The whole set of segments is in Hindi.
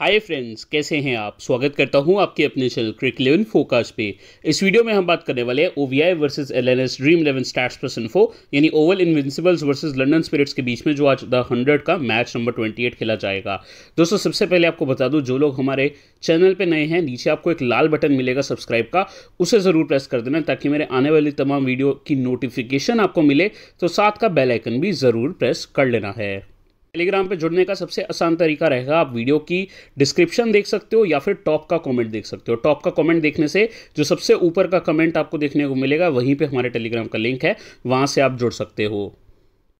हाय फ्रेंड्स कैसे हैं आप स्वागत करता हूं आपके अपने चैनल क्रिक इलेवन फोकस पे इस वीडियो में हम बात करने वाले हैं OVI versus LNS Dream Eleven Stars Plus Info यानी Oval Invincibles versus London Spirits के बीच में जो आज द हंड्रेड का मैच नंबर ट्वेंटी एट खेला जाएगा दोस्तों सबसे पहले आपको बता दूँ जो लोग हमारे चैनल पर नए हैं नीचे आपको एक लाल बटन मिलेगा सब्सक्राइब का उसे ज़रूर प्रेस कर देना ताकि मेरे आने वाली तमाम वीडियो की नोटिफिकेशन आपको मिले तो साथ का बेलाइकन भी ज़रूर प्रेस कर लेना है टेलीग्राम पे जुड़ने का सबसे आसान तरीका रहेगा आप वीडियो की डिस्क्रिप्शन देख सकते हो या फिर टॉप का कमेंट देख सकते हो टॉप का कमेंट देखने से जो सबसे ऊपर का कमेंट आपको देखने को मिलेगा वहीं पे हमारे टेलीग्राम का लिंक है वहाँ से आप जुड़ सकते हो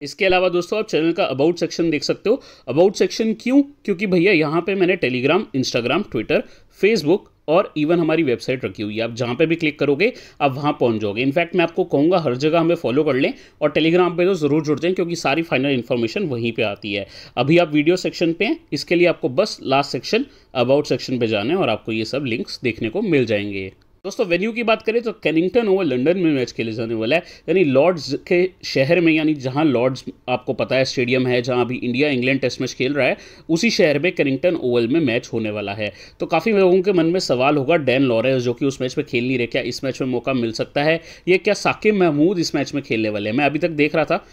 इसके अलावा दोस्तों आप चैनल का अबाउट सेक्शन देख सकते हो अबाउट सेक्शन क्यों क्योंकि भैया यहाँ पर मैंने टेलीग्राम इंस्टाग्राम ट्विटर फेसबुक और इवन हमारी वेबसाइट रखी हुई है आप जहाँ पे भी क्लिक करोगे आप वहाँ पहुँच जाओगे इनफैक्ट मैं आपको कहूँगा हर जगह हमें फॉलो कर लें और टेलीग्राम पे तो ज़रूर जुड़ जाएं क्योंकि सारी फाइनल इन्फॉर्मेशन वहीं पे आती है अभी आप वीडियो सेक्शन पे हैं इसके लिए आपको बस लास्ट सेक्शन अबाउट सेक्शन पर जाना है और आपको ये सब लिंक्स देखने को मिल जाएंगे दोस्तों वेन्यू की बात करें तो कैनिंगटन ओवर लंदन में मैच खेले जाने वाला है यानी लॉर्ड्स के शहर में यानी जहां लॉर्ड्स आपको पता है स्टेडियम है जहां अभी इंडिया इंग्लैंड टेस्ट मैच खेल रहा है उसी शहर में कैनिंगटन ओवल में मैच होने वाला है तो काफ़ी लोगों के मन में सवाल होगा डैन लॉरेंस जो कि उस मैच में खेल नहीं रहे क्या इस मैच में मौका मिल सकता है या क्या साकिब महमूद इस मैच में खेलने वाले हैं मैं अभी तक देख रहा था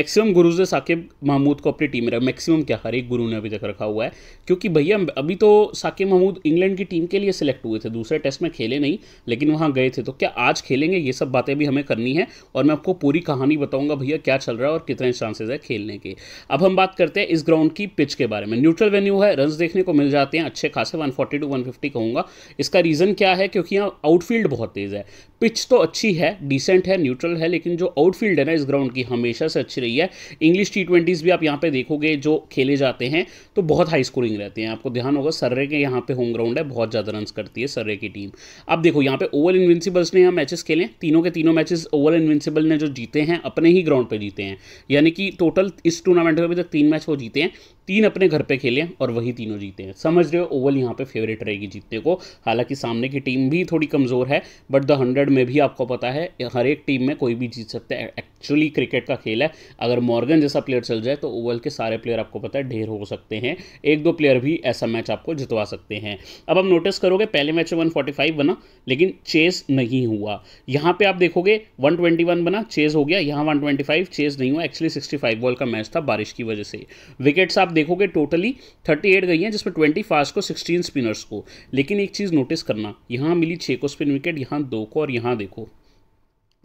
मैक्सिमम गुरुज ने साकिब महमूद को अपनी टीम में रखा मैक्सिमम क्या हर एक गुरु ने अभी तक रखा हुआ है क्योंकि भैया अभी तो साकिब महमूद इंग्लैंड की टीम के लिए सिलेक्ट हुए थे दूसरे टेस्ट में खेले नहीं लेकिन वहाँ गए थे तो क्या आज खेलेंगे ये सब बातें भी हमें करनी है और मैं आपको पूरी कहानी बताऊँगा भैया क्या चल रहा है और कितने चांसेज है खेलने के अब हम बात करते हैं इस ग्राउंड की पिच के बारे में न्यूट्रल वेन्यू है रन देखने को मिल जाते हैं अच्छे खासे one forty to one fifty कहूँगा इसका रीज़न क्या है क्योंकि यहाँ आउटफील्ड बहुत तेज़ है पिच तो अच्छी है डिसेंट है न्यूट्रल है लेकिन जो आउटफील्ड है ना इस ग्राउंड की हमेशा से अच्छी रही है इंग्लिश टी ट्वेंटीज़ भी आप यहाँ पे देखोगे जो खेले जाते हैं तो बहुत हाई स्कोरिंग रहते हैं आपको ध्यान होगा सर्रे के यहाँ पे होम ग्राउंड है बहुत ज़्यादा रन करती है सर्रे की टीम अब देखो यहाँ पे ओवल इन्विंसिबल्स ने यहाँ मैचेस खेले तीनों के तीनों मैचेस ओवल इन्विंसिबल ने जो जीते हैं अपने ही ग्राउंड पे जीते हैं यानी कि टोटल इस टूर्नामेंट में अभी तक तीन मैच वो जीते हैं तीन अपने घर पे खेले और वही तीनों जीते हैं समझ रहे हो ओवल यहाँ पे फेवरेट रहेगी जीतने को हालांकि सामने की टीम भी थोड़ी कमज़ोर है बट द हंड्रेड में भी आपको पता है हर एक टीम में कोई भी जीत सकता है एक्चुअली क्रिकेट का खेल है अगर मॉर्गन जैसा प्लेयर चल जाए तो ओवल के सारे प्लेयर आपको पता है ढेर हो सकते हैं एक दो प्लेयर भी ऐसा मैच आपको जितवा सकते हैं अब हम नोटिस करोगे पहले मैच में वन बना लेकिन चेस नहीं हुआ यहाँ पे आप देखोगे वन बना चेज हो गया यहाँ वन चेज नहीं हुआ एक्चुअली सिक्सटी बॉल का मैच था बारिश की वजह से विकेट्स आप आप देखोगे टोटली 38 गई हैं जिसमें 20 फास्ट को 16 स्पिनर्स को लेकिन एक चीज़ नोटिस करना यहाँ मिली छः को स्पिन विकेट यहाँ दो को और यहाँ देखो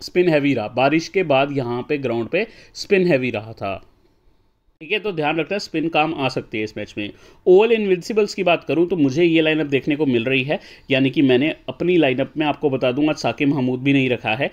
स्पिन हैवी रहा बारिश के बाद यहाँ पे ग्राउंड पे स्पिन हैवी रहा था ठीक है तो ध्यान रखना स्पिन काम आ सकती है इस मैच में ओवल इनविंसिबल्स की बात करूं तो मुझे ये लाइनअप देखने को मिल रही है यानी कि मैंने अपनी लाइनअप में आपको बता दूंगा साकिब महमूद भी नहीं रखा है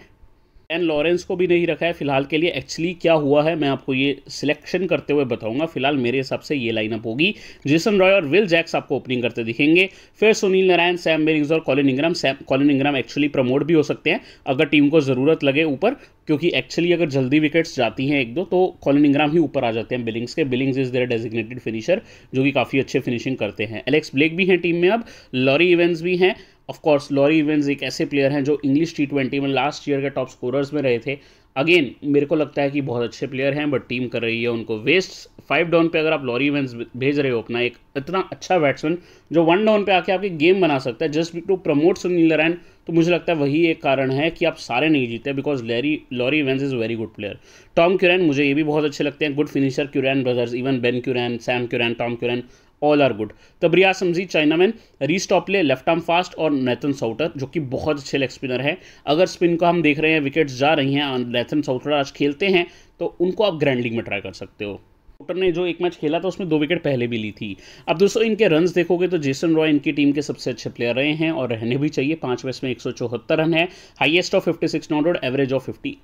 एंड लॉरेंस को भी नहीं रखा है फिलहाल के लिए एक्चुअली क्या हुआ है मैं आपको ये सिलेक्शन करते हुए बताऊंगा फिलहाल मेरे हिसाब से ये लाइनअप होगी जेसन रॉय और विल जैक्स आपको ओपनिंग करते दिखेंगे फिर सुनील नारायण सैम बेरिंग्स और Colin Ingram Sam Colin Ingram actually promote भी हो सकते हैं अगर टीम को ज़रूरत लगे ऊपर क्योंकि एक्चुअली अगर जल्दी विकेट्स जाती हैं एक दो तो कॉलिन इंग्राम ही ऊपर आ जाते हैं बिलिंग्स के Billings is there designated finisher जो कि काफ़ी अच्छे फिनिशिंग करते हैं एलेक्स ब्लेक भी हैं टीम में अब लॉरी इवेंट्स भी हैं ऑफ कोर्स लॉरी इवेंस एक ऐसे प्लेयर हैं जो इंग्लिश टी ट्वेंटी में लास्ट ईयर के टॉप स्कोरर्स में रहे थे अगेन मेरे को लगता है कि बहुत अच्छे प्लेयर हैं बट टीम कर रही है उनको वेस्ट फाइव डाउन पे अगर आप लॉरी इवेंस भेज रहे हो अपना एक इतना अच्छा बैट्समैन जो वन डाउन पे आके आपकी गेम बना सकता है just to promote Sunil Narine तो मुझे लगता है वही एक कारण है कि आप सारे नहीं जीते because Larry Laurie Evans is very good player Tom Curran मुझे ये भी बहुत अच्छे लगते हैं good finisher Curran brothers even Ben Curran Sam Curran Tom Curran all are good Tabraiz Shamsi chinaman Reece Topley left arm fast और नैथन साउटर जो कि बहुत अच्छे लेग स्पिनर हैं अगर स्पिन को हम देख रहे हैं विकेट्स जा रही हैं नेथन साउटर आज खेलते हैं तो उनको आप ग्रैंड लीग में ट्राई कर सकते हो पोर्टर ने जो एक मैच खेला था उसमें दो विकेट पहले भी ली थी अब दोस्तों इनके रन देखोगे तो जेसन रॉय इनकी टीम के सबसे अच्छे प्लेयर रहे हैं और रहने भी चाहिए पांच मैच में एक रन है highest of fifty six not average of fifty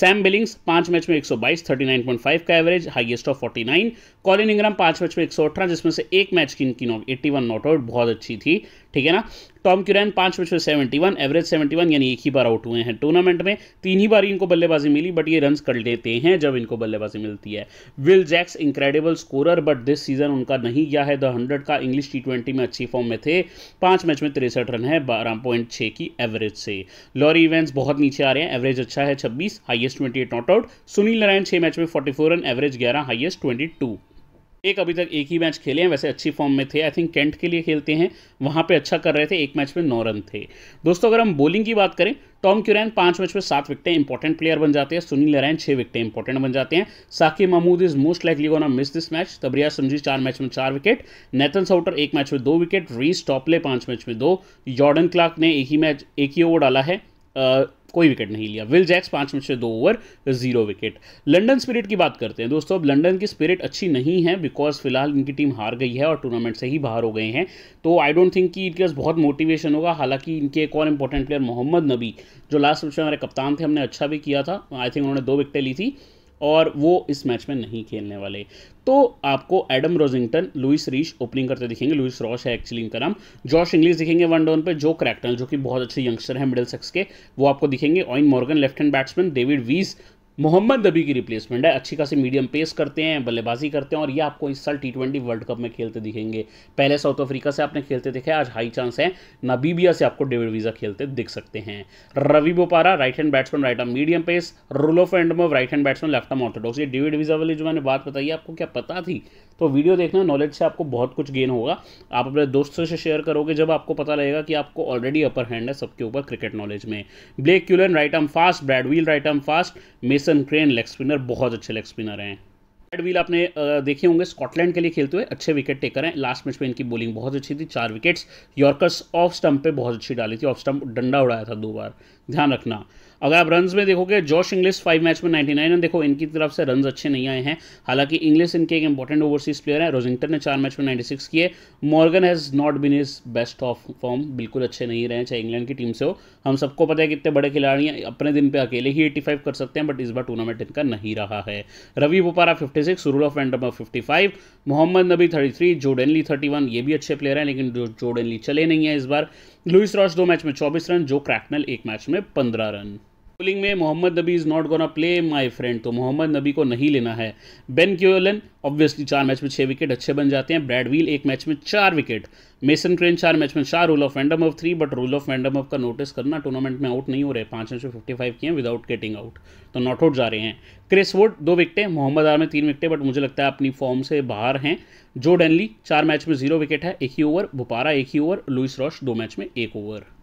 Sam Billings पांच मैच में एक सौ का average highest of nine Colin Ingram पांच मैच में एक जिसमें से एक मैच की इनकी नॉक वन नॉट आउट बहुत अच्छी थी ठीक है ना टॉम क्यूरैन मैच में seventy one average seventy one यानी एक ही बार आउट हुए हैं टूर्नामेंट में तीन ही बार इनको बल्लेबाजी मिली बट ये रन कर लेते हैं जब इनको बल्लेबाजी मिलती है Will Jacks incredible scorer but this season उनका नहीं गया है द हंड्रेड का इंग्लिश टी ट्वेंटी में अच्छी फॉर्म में थे पांच मैच में तिरसठ रन है बारह पॉइंट छः की एवरेज से लॉरी इवेंट्स बहुत नीचे आ रहे हैं एवरेज अच्छा है छब्बीस highest twenty eight not out Sunil Narine छः मैच में फोर्टी फोर रन एवरेज ग्यारह हाइएस्ट ट्वेंटी टू एक अभी तक एक ही मैच खेले हैं वैसे अच्छी फॉर्म में थे आई थिंक कैंट के लिए खेलते हैं वहाँ पे अच्छा कर रहे थे एक मैच में नौ रन थे दोस्तों अगर हम बॉलिंग की बात करें टॉम क्यूरैन पांच मैच में सात विकटें इंपॉर्टेंट प्लेयर बन जाते हैं सुनील नारायण छह विकटें इंपॉर्टेंट बन जाते हैं Saqib Mahmood is most likely gonna miss this match Tabraiz Shamsi चार मैच में चार विकेट नेथन साउटर एक मैच में दो विकेट रीस टॉपले पांच मैच में दो जॉर्डन क्लार्क ने एक ही मैच एक ही ओवर डाला है कोई विकेट नहीं लिया विल जैक्स पांच में से दो over zero wicket London Spirit की बात करते हैं दोस्तों अब लंडन की स्पिरिट अच्छी नहीं है बिकॉज फिलहाल इनकी टीम हार गई है और टूर्नामेंट से ही बाहर हो गए हैं तो आई डोंट थिंक कि इनके पास बहुत मोटिवेशन होगा हालांकि इनके एक और इंपॉर्टेंट प्लेयर मोहम्मद नबी जो लास्ट मैच में हमारे कप्तान थे हमने अच्छा भी किया था आई थिंक उन्होंने दो विकटें ली थी और वो इस मैच में नहीं खेलने वाले तो आपको Adam Rossington Louis Reece opening करते दिखेंगे लुइस रॉश है एक्चुअली इनका नाम जॉश इंग्लिश दिखेंगे वन डाउन पर जो क्रैक्टन जो कि बहुत अच्छे यंगस्टर हैं मिडिल सेक्स के वो आपको दिखेंगे Eoin Morgan left hand batsman David Wiese Mohammad नबी की रिप्लेसमेंट है अच्छी खासी मीडियम पेस करते हैं बल्लेबाजी करते हैं और ये आपको इस साल टी ट्वेंटी वर्ल्ड कप में खेलते दिखेंगे पहले साउथ अफ्रीका से आपने खेलते दिखे आज हाई चांस है नबीबिया से आपको डेविड वीज़ा खेलते दिख सकते हैं Ravi Bopara right hand batsman right arm medium pace Roelof van der Merwe right hand batsman left arm orthodox ये डेविड वीज़ा वाली जो मैंने बात बताई आपको क्या पता थी तो वीडियो देखना नॉलेज से आपको बहुत कुछ गेन होगा आप अपने दोस्तों से शेयर करोगे जब आपको पता लगेगा कि आपको ऑलरेडी अपर हैंड है सबके ऊपर क्रिकेट नॉलेज में Blake Cullen right arm fast Brad Wheal right arm fast मिस जेसन प्रेन लेग स्पिनर बहुत अच्छे लेग स्पिनर हैं एड आपने देखे होंगे स्कॉटलैंड के लिए खेलते हुए अच्छे विकेट टेकर हैं लास्ट मैच में इनकी बॉलिंग बहुत अच्छी थी चार विकेट्स यॉर्कर्स ऑफ स्टंप पे बहुत अच्छी डाली थी ऑफ स्टंप डंडा उड़ाया था दो बार ध्यान रखना अगर आप रन में देखोगे जॉश इंग्लिश फाइव मैच में नाइन्टी नाइन देखो इनकी तरफ से रन अच्छे नहीं आए हैं हालांकि इंग्लिश इनके एक इंपॉर्टेंट ओवरसीज प्लेयर है रोजिंगटन ने चार मैच में सिक्स किए Morgan has not been is best of form बिल्कुल अच्छे नहीं रहे चाहे इंग्लैंड की टीम से हो हम सबको पता है कितने बड़े खिलाड़ी हैं अपने दिन पे अकेले ही एट्टी फाइव कर सकते हैं बट इस बार टूर्नामेंट इनका नहीं रहा है Ravi Bopara fifty six Roelof van der fifty five Mohammad Nabi thirty three जोडेनली one ये भी अच्छे प्लेयर हैं लेकिन जो जोडेनली चले नहीं है इस बार लुइस रॉस दो मैच में चौबीस रन जो क्रैकनल एक मैच में पंद्रह रन ओपनिंग में Mohammad Nabi is not gonna play my friend तो मोहम्मद नबी को नहीं लेना है बेन क्योलन ऑब्वियसली चार मैच में छः विकेट अच्छे बन जाते हैं ब्रैडवील एक मैच में चार विकेट मेसन क्रेन चार मैच में चार रूल ऑफ एंडम of three but rule of एंडम ऑफ का नोटिस करना टूर्नामेंट में आउट नहीं हो रहे पाँच मैच में फिफ्टी फाइव किए विदाउट गेटिंग आउट तो नॉट आउट जा रहे हैं क्रिस वुड दो विकटें मोहम्मद आर में तीन विकटें बट मुझे लगता है अपनी फॉर्म से बाहर हैं जो डेनली चार मैच में जीरो विकेट है एक ही ओवर बुपारा एक ही ओवर लुइस रॉश दो मैच में एक ओवर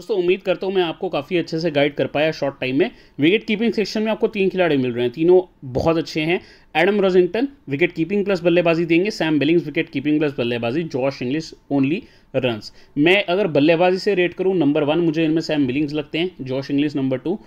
दोस्तों उम्मीद करता हूँ मैं आपको काफ़ी अच्छे से गाइड कर पाया शॉर्ट टाइम में विकेट कीपिंग सेक्शन में आपको तीन खिलाड़ी मिल रहे हैं तीनों बहुत अच्छे हैं Adam Rossington wicket keeping plus बल्लेबाजी देंगे Sam Billings wicket keeping plus बल्लेबाजी जॉश इंग्लिश ओनली रन्स मैं अगर बल्लेबाजी से रेट करूँ नंबर वन मुझे इनमें सैम बिलिंग्स लगते हैं जॉश इंग्लिश नंबर टू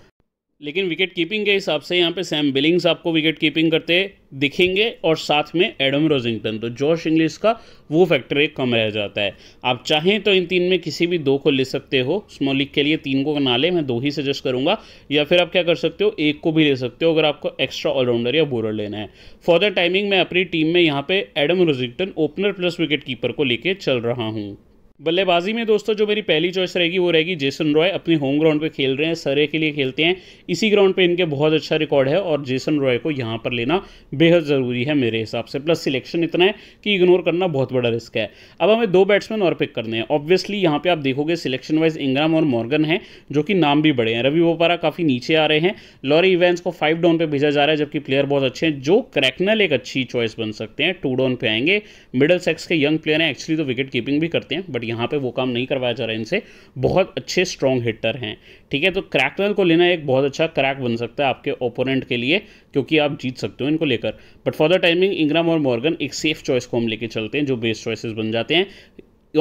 लेकिन विकेट कीपिंग के हिसाब से यहाँ पे सैम बिलिंग्स आपको विकेट कीपिंग करते दिखेंगे और साथ में एडम रोजिंगटन तो जॉश इंग्लिश का वो फैक्टर एक कम रह जाता है आप चाहें तो इन तीन में किसी भी दो को ले सकते हो स्मॉल लीग के लिए तीन को ना ले मैं दो ही सजेस्ट करूंगा या फिर आप क्या कर सकते हो एक को भी ले सकते हो अगर आपको एक्स्ट्रा ऑलराउंडर या बोलर लेना है फॉर द टाइमिंग मैं अपनी टीम में यहाँ पे Adam Rossington opener plus wicket keeper को लेके चल रहा हूँ बल्लेबाजी में दोस्तों जो मेरी पहली चॉइस रहेगी वो रहेगी जेसन रॉय अपने होम ग्राउंड पे खेल रहे हैं सरे के लिए खेलते हैं इसी ग्राउंड पे इनके बहुत अच्छा रिकॉर्ड है और जेसन रॉय को यहाँ पर लेना बेहद ज़रूरी है मेरे हिसाब से प्लस सिलेक्शन इतना है कि इग्नोर करना बहुत बड़ा रिस्क है अब हमें दो बैट्समैन और पिक करने हैं ऑब्वियसली यहाँ पर आप देखोगे सिलेक्शन वाइज इंग्राम और मॉर्गन है जो कि नाम भी बड़े हैं रवि वोपारा काफ़ी नीचे आ रहे हैं लॉरी इवेंट्स को फाइव डाउन पर भेजा जा रहा है जबकि प्लेयर बहुत अच्छे हैं जो क्रैकनल एक अच्छी चॉइस बन सकते हैं टू डाउन पे आएंगे मिडल सेक्स के यंग प्लेयर हैं एक्चुअली तो विकेट कीपिंग भी करते हैं बट बट यहाँ पे वो काम नहीं करवाया जा रहा है इनसे बहुत अच्छे स्ट्रॉन्ग हिटर हैं ठीक है तो क्रैकनल को लेना एक बहुत अच्छा क्रैक बन सकता है आपके ओपोनेंट के लिए क्योंकि आप जीत सकते हो इनको लेकर but for the timing Ingram और मॉर्गन एक सेफ चॉइस को हम लेके चलते हैं जो बेस्ट चॉइसेस बन जाते हैं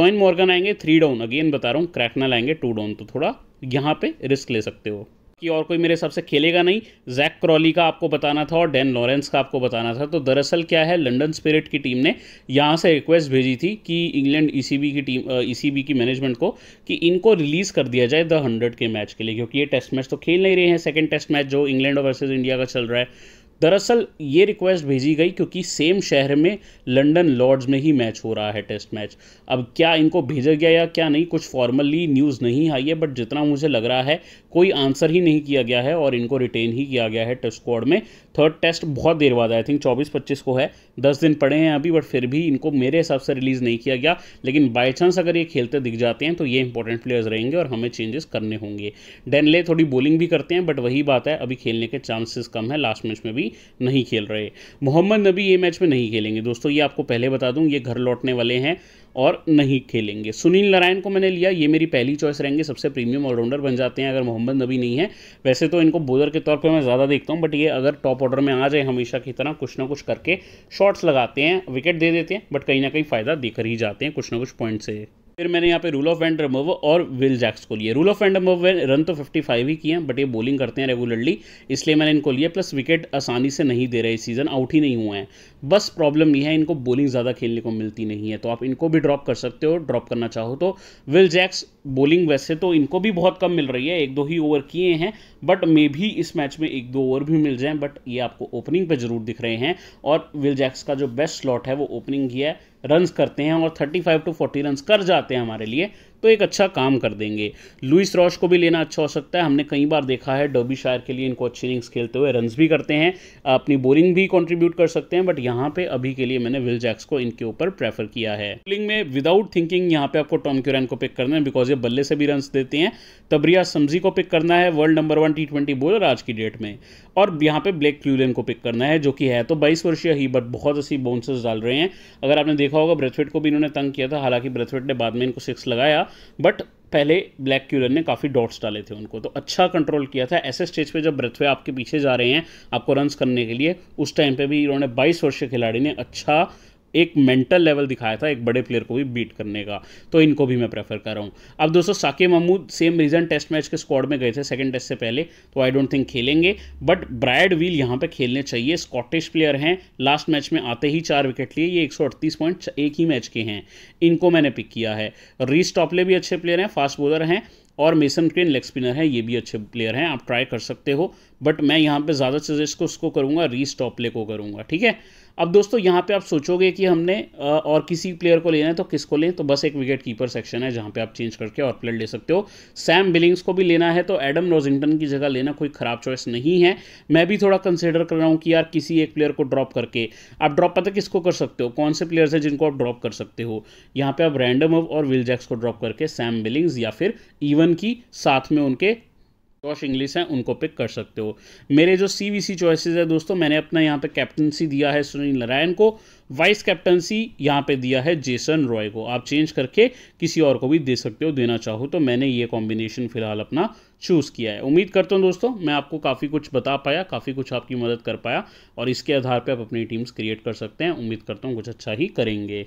ऑइन मॉर्गन आएंगे थ्री डाउन अगेन बता रहा हूँ क्रैकनल आएंगे टू डाउन तो थोड़ा यहाँ पे रिस्क ले सकते हो कि और कोई मेरे हिसाब से खेलेगा नहीं जैक क्रॉली का आपको बताना था और डैन लॉरेंस का आपको बताना था तो दरअसल क्या है लंडन स्पिरिट की टीम ने यहाँ से रिक्वेस्ट भेजी थी कि इंग्लैंड ईसीबी e की टीम ईसीबी e की मैनेजमेंट को कि इनको रिलीज़ कर दिया जाए द हंड्रेड के मैच के लिए क्योंकि ये टेस्ट मैच तो खेल नहीं रहे हैं सेकेंड टेस्ट मैच जो इंग्लैंड वर्सेज इंडिया का चल रहा है दरअसल ये रिक्वेस्ट भेजी गई क्योंकि सेम शहर में लंदन लॉर्ड्स में ही मैच हो रहा है टेस्ट मैच अब क्या इनको भेजा गया या क्या नहीं कुछ फॉर्मली न्यूज़ नहीं आई है बट जितना मुझे लग रहा है कोई आंसर ही नहीं किया गया है और इनको रिटेन ही किया गया है टेस्ट स्क्वाड में थर्ड टेस्ट बहुत देर बाद आई थिंक चौबीस पच्चीस को है दस दिन पड़े हैं अभी बट फिर भी इनको मेरे हिसाब से रिलीज़ नहीं किया गया लेकिन बाई चांस अगर ये खेलते दिख जाते हैं तो ये इंपॉर्टेंट प्लेयर्स रहेंगे और हमें चेंजेस करने होंगे डेनले थोड़ी बॉलिंग भी करते हैं बट वही बात है अभी खेलने के चांसेस कम है लास्ट मैच में भी नहीं खेल रहे मोहम्मद नबी ये मैच में नहीं खेलेंगे दोस्तों ये आपको पहले बता दूं ये घर लौटने वाले हैं और नहीं खेलेंगे सुनील नारायण को मैंने लिया ये मेरी पहली चॉइस रहेंगे सबसे प्रीमियम ऑलराउंडर बन जाते हैं अगर मोहम्मद नबी नहीं है वैसे तो इनको बोलर के तौर पे मैं ज़्यादा देखता हूँ बट ये अगर टॉप ऑर्डर में आ जाए हमेशा की तरह कुछ ना कुछ करके शॉट्स लगाते हैं विकेट दे देते हैं बट कहीं ना कहीं फ़ायदा देकर ही जाते हैं कुछ ना कुछ पॉइंट से फिर मैंने यहाँ पे रूल ऑफ एंड रमोव और विल जैक्स को लिए Roelof van der Merwe run तो 55 ही किए हैं बट ये बॉलिंग करते हैं रेगुलरली इसलिए मैंने इनको लिया प्लस विकेट आसानी से नहीं दे रहे इस सीज़न आउट ही नहीं हुए हैं बस प्रॉब्लम ये है इनको बॉलिंग ज़्यादा खेलने को मिलती नहीं है तो आप इनको भी ड्रॉप कर सकते हो ड्रॉप करना चाहो तो विल जैक्स बॉलिंग वैसे तो इनको भी बहुत कम मिल रही है एक दो ही ओवर किए हैं बट मे भी इस मैच में एक दो ओवर भी मिल जाएं बट ये आपको ओपनिंग पे जरूर दिख रहे हैं और विल जैक्स का जो बेस्ट स्लॉट है वो ओपनिंग ही है रन्स करते हैं और 35 टू 40 रन्स कर जाते हैं हमारे लिए तो एक अच्छा काम कर देंगे लुइस रॉश को भी लेना अच्छा हो सकता है हमने कई बार देखा है डोबी शायर के लिए इनको अच्छी इनिंग्स खेलते हुए रन्स भी करते हैं अपनी बोरिंग भी कंट्रीब्यूट कर सकते हैं बट यहाँ पे अभी के लिए मैंने विल जैक्स को इनके ऊपर प्रेफर किया है बोलिंग में विदाउट थिंकिंग यहाँ पे आपको टॉम क्यूरन को पिक करना है बिकॉज ये बल्ले से भी रन देते हैं तबरिया समझी को पिक करना है world number one T bowler आज की डेट में और यहाँ पे ब्लैक क्लूलन को पिक करना है जो कि है तो बाईस वर्षीय ही बट बहुत अच्छी बोनसेस डाल रहे हैं अगर आपने देखा होगा ब्रेथवेट को भी इन्होंने तंग किया था हालांकि ब्रेथवेट ने बाद में इनको सिक्स लगाया बट पहले ब्लैक क्यूलन ने काफ़ी डॉट्स डाले थे उनको तो अच्छा कंट्रोल किया था ऐसे स्टेज पे जब ब्रथवे आपके पीछे जा रहे हैं आपको रन्स करने के लिए उस टाइम पे भी इन्होंने 22 वर्षीय खिलाड़ी ने अच्छा एक मेंटल लेवल दिखाया था एक बड़े प्लेयर को भी बीट करने का तो इनको भी मैं प्रेफर कर रहा हूँ अब दोस्तों Saqib Mahmood same reason test match के स्क्वाड में गए थे सेकंड टेस्ट से पहले तो आई डोंट थिंक खेलेंगे बट ब्रायड व्हील यहाँ पे खेलने चाहिए स्कॉटिश प्लेयर हैं लास्ट मैच में आते ही चार विकेट लिए ये एक पॉइंट एक ही मैच के हैं इनको मैंने पिक किया है रीस टॉपले भी अच्छे प्लेयर हैं फास्ट बॉलर हैं और मेसन क्रेन लेग स्पिनर है ये भी अच्छे प्लेयर हैं आप ट्राई कर सकते हो बट मैं यहाँ पे ज़्यादा सजेस्ट को उसको करूँगा रीस टॉपले को करूँगा ठीक है अब दोस्तों यहाँ पे आप सोचोगे कि हमने और किसी प्लेयर को लेना है तो किसको लें तो बस एक विकेट कीपर सेक्शन है जहाँ पे आप चेंज करके और प्लेयर ले सकते हो सैम बिलिंग्स को भी लेना है तो एडम रोजिंगटन की जगह लेना कोई ख़राब चॉइस नहीं है मैं भी थोड़ा कंसिडर कर रहा हूँ कि यार किसी एक प्लेयर को ड्रॉप करके आप ड्रॉप पता किसको कर सकते हो कौन से प्लेयर्स हैं जिनको आप ड्रॉप कर सकते हो यहाँ पर आप रैंडम और विल जैक्स को ड्रॉप करके सैम बिलिंग्स या फिर इवन की साथ में उनके क्रॉश इंग्लिश हैं उनको पिक कर सकते हो मेरे जो सी वी सी चॉइसिस है दोस्तों मैंने अपना यहाँ पे कैप्टनसी दिया है सुनील नारायण को वाइस कैप्टनसी यहाँ पे दिया है जेसन रॉय को आप चेंज करके किसी और को भी दे सकते हो देना चाहो तो मैंने ये कॉम्बिनेशन फिलहाल अपना चूज़ किया है उम्मीद करता हूँ दोस्तों मैं आपको काफ़ी कुछ बता पाया काफ़ी कुछ आपकी मदद कर पाया और इसके आधार पर आप अपनी टीम्स क्रिएट कर सकते हैं उम्मीद करता हूँ कुछ अच्छा ही करेंगे